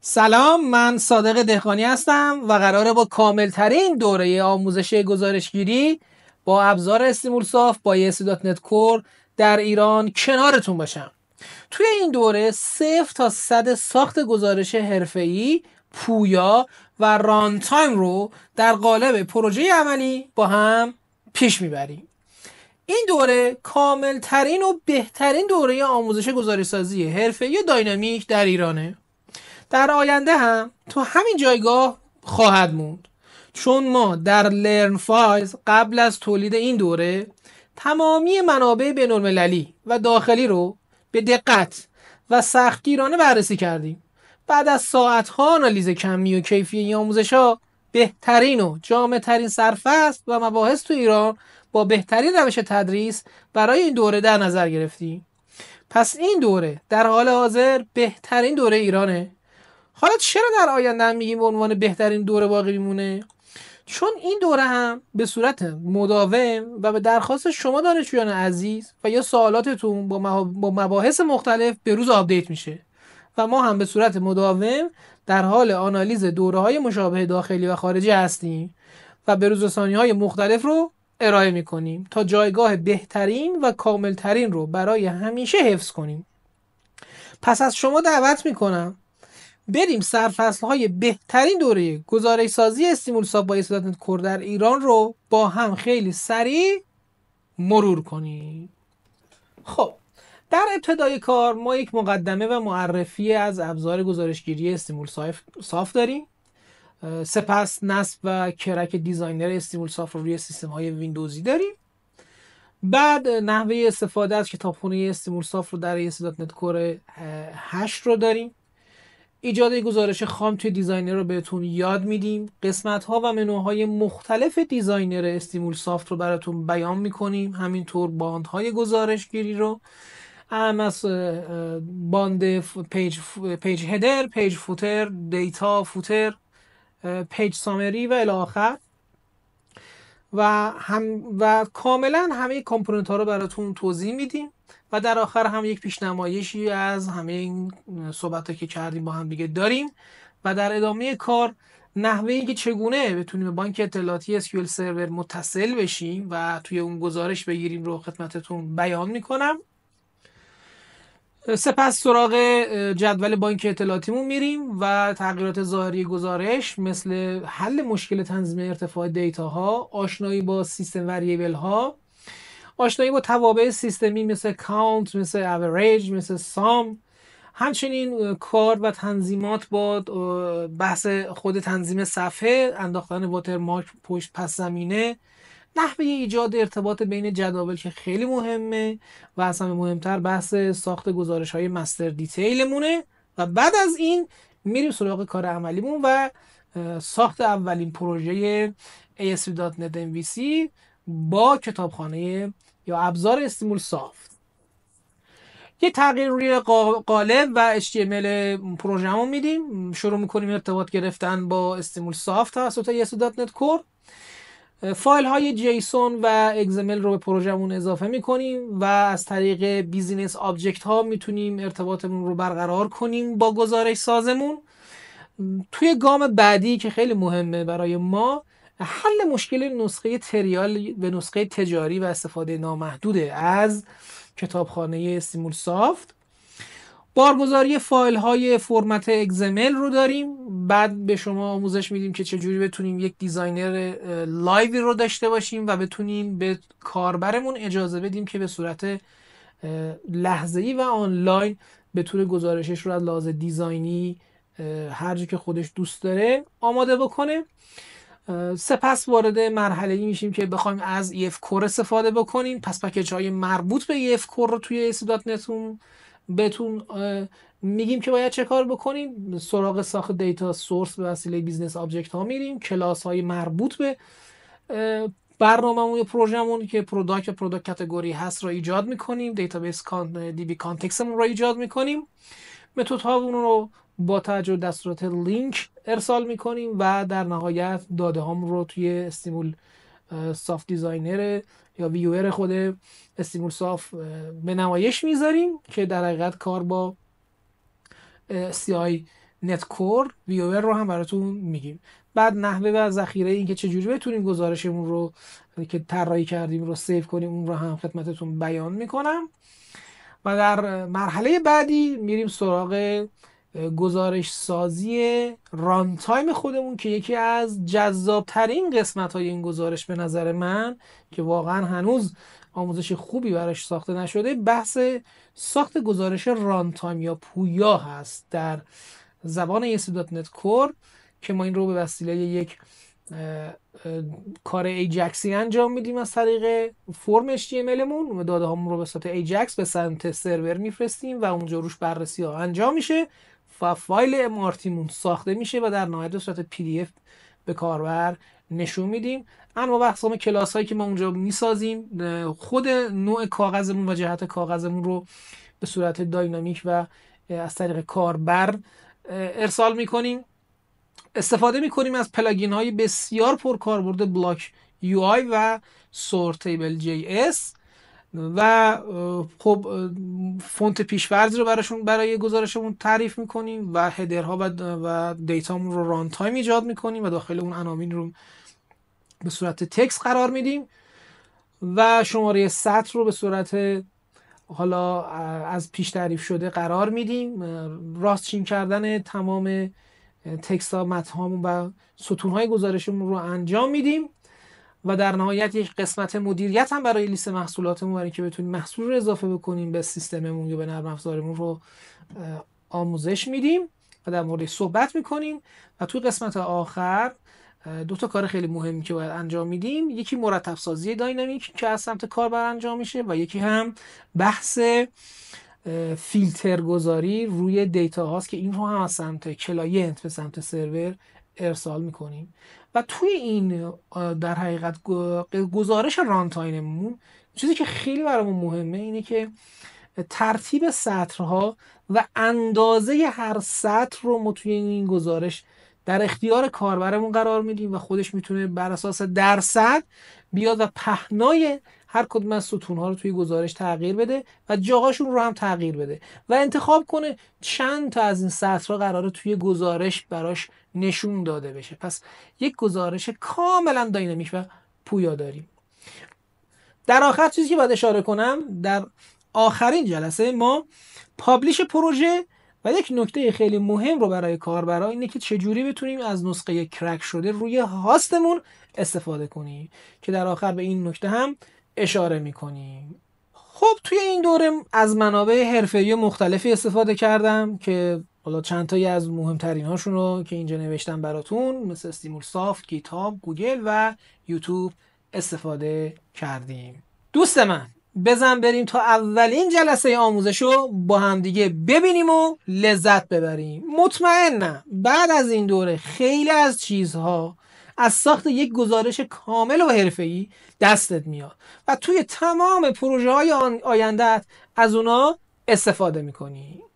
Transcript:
سلام من صادق دهقانی هستم و قراره با کاملترین دوره آموزش گزارشگیری با ابزار صاف با نت کور در ایران کنارتون باشم توی این دوره صفر تا صد ساخت گزارش حرفه‌ای پویا و ران تایم رو در قالب پروژه عملی با هم پیش میبریم این دوره کاملترین و بهترین دوره آموزش گزارش سازی حرفه‌ای داینامیک در ایرانه در آینده هم تو همین جایگاه خواهد موند چون ما در لرن فایز قبل از تولید این دوره تمامی منابع بینالمللی و داخلی رو به دقت و سختگیرانه بررسی کردیم بعد از ساعتها آنالیز کمی و کیفی این آموزش ها بهترین و جامع ترین است و مباحث تو ایران با بهترین روش تدریس برای این دوره در نظر گرفتیم پس این دوره در حال حاضر بهترین دوره ایرانه حالا چرا در آینده هم میگیم به عنوان بهترین دوره باقی میمونه چون این دوره هم به صورت مداوم و به درخواست شما دانشجویان عزیز و یا سوالاتتون با, مباحث مختلف به روز آپدیت میشه و ما هم به صورت مداوم در حال آنالیز دوره های مشابه داخلی و خارجی هستیم و به روز های مختلف رو ارائه میکنیم تا جایگاه بهترین و کاملترین رو برای همیشه حفظ کنیم پس از شما دعوت میکنم بریم سرفصل های بهترین دوره گزارش سازی استیمول ساب با اصلاحات کور در ایران رو با هم خیلی سریع مرور کنیم خب در ابتدای کار ما یک مقدمه و معرفی از ابزار گزارشگیری استیمول صاف داریم سپس نصب و کرک دیزاینر استیمول ساف رو روی سیستم های ویندوزی داریم بعد نحوه استفاده از کتابخونه استیمول صاف رو در نت کور 8 رو داریم ایجاد گزارش خام توی دیزاینر رو بهتون یاد میدیم قسمت ها و منوهای مختلف دیزاینر استیمول سافت رو براتون بیان میکنیم همینطور باند های گزارش گیری رو هم از باند پیج, پیج هدر، پیج فوتر، دیتا فوتر، پیج سامری و الاخر و, هم و کاملا همه کامپوننت ها رو براتون توضیح میدیم و در آخر هم یک پیشنمایشی از همه این صحبت ها که کردیم با هم دیگه داریم و در ادامه کار نحوه که چگونه بتونیم به بانک اطلاعاتی SQL سرور متصل بشیم و توی اون گزارش بگیریم رو خدمتتون بیان میکنم سپس سراغ جدول بانک اطلاعاتیمون میریم و تغییرات ظاهری گزارش مثل حل مشکل تنظیم ارتفاع دیتا ها آشنایی با سیستم وریبل ها آشنایی با توابع سیستمی مثل کاونت مثل اوریج مثل سام همچنین کار و تنظیمات با بحث خود تنظیم صفحه انداختن واترمارک پشت پس زمینه نحوه ایجاد ارتباط بین جداول که خیلی مهمه و اصلا مهمتر بحث ساخت گزارش های مستر دیتیلمونه و بعد از این میریم سراغ کار عملیمون و ساخت اولین پروژه ASP.NET MVC با کتابخانه یا ابزار استیمول سافت یه تغییر روی قالب و HTML پروژمون میدیم شروع میکنیم ارتباط گرفتن با استیمول سافت دات نت کور فایل های جیسون و اگزمل رو به پروژمون اضافه میکنیم و از طریق بیزینس آبجکت ها میتونیم ارتباطمون رو برقرار کنیم با گزارش سازمون توی گام بعدی که خیلی مهمه برای ما حل مشکل نسخه تریال به نسخه تجاری و استفاده نامحدوده از کتابخانه سیمول سافت بارگذاری فایل های فرمت اگزمل رو داریم بعد به شما آموزش میدیم که چجوری بتونیم یک دیزاینر لایوی رو داشته باشیم و بتونیم به کاربرمون اجازه بدیم که به صورت ای و آنلاین به طور گزارشش رو از لحاظ دیزاینی هر جا که خودش دوست داره آماده بکنه سپس وارد مرحله ای میشیم که بخوایم از EF کور استفاده بکنیم پس پکیج های مربوط به EF کور رو توی دات نتون بهتون میگیم که باید چه کار بکنیم سراغ ساخت دیتا سورس به وسیله بیزنس آبجکت ها میریم کلاس های مربوط به برنامهمون پروژمون که پروداکت و پروداکت کتگوری هست را ایجاد میکنیم دیتابیس بیس دی بی کانتکستمون را ایجاد میکنیم ها اون رو با توجه دستورات لینک ارسال میکنیم و در نهایت داده هامون رو توی استیمول سافت دیزاینر یا ویور خود استیمول سافت به نمایش میذاریم که در حقیقت کار با آی نت کور ویویر رو هم براتون میگیم بعد نحوه و ذخیره اینکه چجوری بتونیم گزارشمون رو که طراحی کردیم رو سیو کنیم اون رو هم خدمتتون بیان میکنم و در مرحله بعدی میریم سراغ گزارش سازی رانتایم خودمون که یکی از جذاب ترین قسمت های این گزارش به نظر من که واقعا هنوز آموزش خوبی براش ساخته نشده بحث ساخت گزارش رانتایم یا پویا هست در زبان نت کور که ما این رو به وسیله یک کار ایجکسی انجام میدیم از طریق فرم HTML مون داده هامون رو به صورت ایجکس به سمت سرور میفرستیم و اونجا روش بررسی ها انجام میشه و فایل امارتیمون ساخته میشه و در نهایت به صورت اف به کاربر نشون میدیم اما وابسته اقسام کلاس هایی که ما اونجا میسازیم خود نوع کاغذمون و جهت کاغذمون رو به صورت داینامیک و از طریق کاربر ارسال میکنیم استفاده میکنیم از پلاگین های بسیار پرکاربرد بلاک آی و سورتیبل اس و خب فونت پیشورز رو براشون برای گزارشمون تعریف میکنیم و هدرها و, و دیتامون رو ران تایم ایجاد میکنیم و داخل اون عناوین رو به صورت تکس قرار میدیم و شماره سطر رو به صورت حالا از پیش تعریف شده قرار میدیم چین کردن تمام تکس ها متهامون و ستون های گزارشمون رو انجام میدیم و در نهایت یک قسمت مدیریت هم برای لیست محصولاتمون برای که بتونیم محصول رو اضافه بکنیم به سیستممون یا به نرم افزارمون رو آموزش میدیم و در مورد صحبت میکنیم و توی قسمت آخر دو تا کار خیلی مهمی که باید انجام میدیم یکی مرتب سازی داینامیک که از سمت کاربر انجام میشه و یکی هم بحث فیلتر گذاری روی دیتا هاست که این رو هم از سمت کلاینت به سمت سرور ارسال میکنیم و توی این در حقیقت گزارش رانتاینمون چیزی که خیلی برامون مهمه اینه که ترتیب سطرها و اندازه هر سطر رو ما توی این گزارش در اختیار کاربرمون قرار میدیم و خودش میتونه بر اساس درصد بیاد و پهنای هر کدوم از ستونها رو توی گزارش تغییر بده و جاهاشون رو هم تغییر بده و انتخاب کنه چند تا از این سطرها قراره توی گزارش براش نشون داده بشه پس یک گزارش کاملا داینامیک و پویا داریم در آخر چیزی که باید اشاره کنم در آخرین جلسه ما پابلیش پروژه و یک نکته خیلی مهم رو برای کاربرا اینه که چجوری بتونیم از نسخه کرک شده روی هاستمون استفاده کنیم که در آخر به این نکته هم اشاره میکنیم خب توی این دوره از منابع حرفه‌ای مختلفی استفاده کردم که حالا چند از مهمترین هاشون رو که اینجا نوشتم براتون مثل استیمول سافت، گیتاب، گوگل و یوتیوب استفاده کردیم دوست من بزن بریم تا اولین جلسه آموزش رو با همدیگه ببینیم و لذت ببریم مطمئنم بعد از این دوره خیلی از چیزها از ساخت یک گزارش کامل و حرفه‌ای دستت میاد و توی تمام پروژه های آیندت از اونا استفاده میکنی